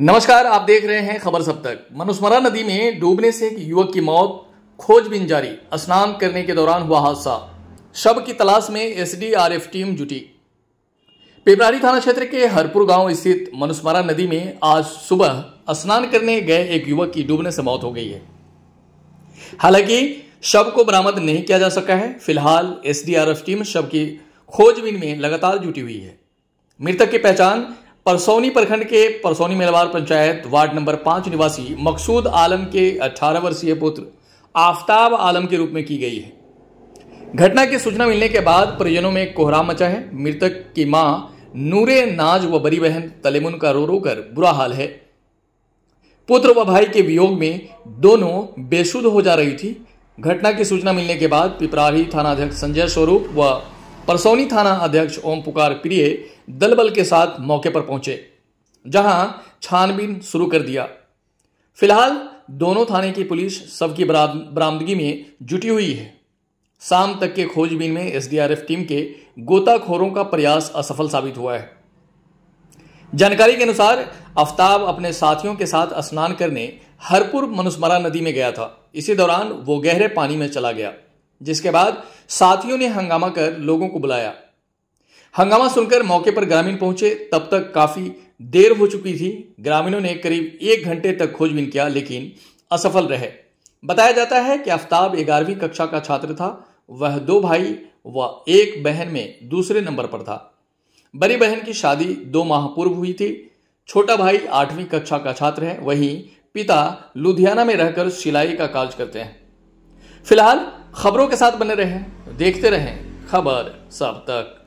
नमस्कार आप देख रहे हैं खबर सब तक मनुस्मरा नदी में डूबने से एक युवक की मौत खोजबीन जारी स्नान करने के दौरान हुआ हादसा शव की तलाश में एसडीआरएफ टीम जुटी पेपरारी थाना क्षेत्र के हरपुर गांव स्थित मनुस्मरा नदी में आज सुबह स्नान करने गए एक युवक की डूबने से मौत हो गई है हालांकि शव को बरामद नहीं किया जा सका है फिलहाल एसडीआरएफ टीम शव की खोजबीन में लगातार जुटी हुई है मृतक की पहचान परसौनी प्रखंड के परसौनी मेलवार पंचायत वार्ड नंबर पांच निवासी मकसूद आलम के 18 वर्षीय पुत्र आफताब आलम के रूप में की गई है घटना की सूचना मिलने के बाद परिजनों में कोहराम मचा है मृतक की मां नूरे नाज व बड़ी बहन तलेमुन का रो रो कर बुरा हाल है पुत्र व भाई के वियोग में दोनों बेसुध हो जा रही थी घटना की सूचना मिलने के बाद पिपराही थानाध्यक्ष संजय स्वरूप व परसौनी थाना अध्यक्ष ओम पुकार प्रिय दलबल के साथ मौके पर पहुंचे जहां छानबीन शुरू कर दिया फिलहाल दोनों थाने की पुलिस सबकी की बरामदगी में जुटी हुई है शाम तक के खोजबीन में एसडीआरएफ टीम के गोताखोरों का प्रयास असफल साबित हुआ है जानकारी के अनुसार आफ्ताब अपने साथियों के साथ स्नान करने हरपुर मनुस्मरा नदी में गया था इसी दौरान वो गहरे पानी में चला गया जिसके बाद साथियों ने हंगामा कर लोगों को बुलाया हंगामा सुनकर मौके पर ग्रामीण पहुंचे तब तक काफी देर हो चुकी थी ग्रामीणों ने करीब एक घंटे तक खोजबीन किया लेकिन असफल रहे बताया जाता है कि आफ्ताब ग्यारहवीं कक्षा का छात्र था वह दो भाई व एक बहन में दूसरे नंबर पर था बड़ी बहन की शादी दो माह पूर्व हुई थी छोटा भाई आठवीं कक्षा का छात्र है वहीं पिता लुधियाना में रहकर सिलाई का कार्य करते हैं फिलहाल खबरों के साथ बने रहें देखते रहें खबर सब तक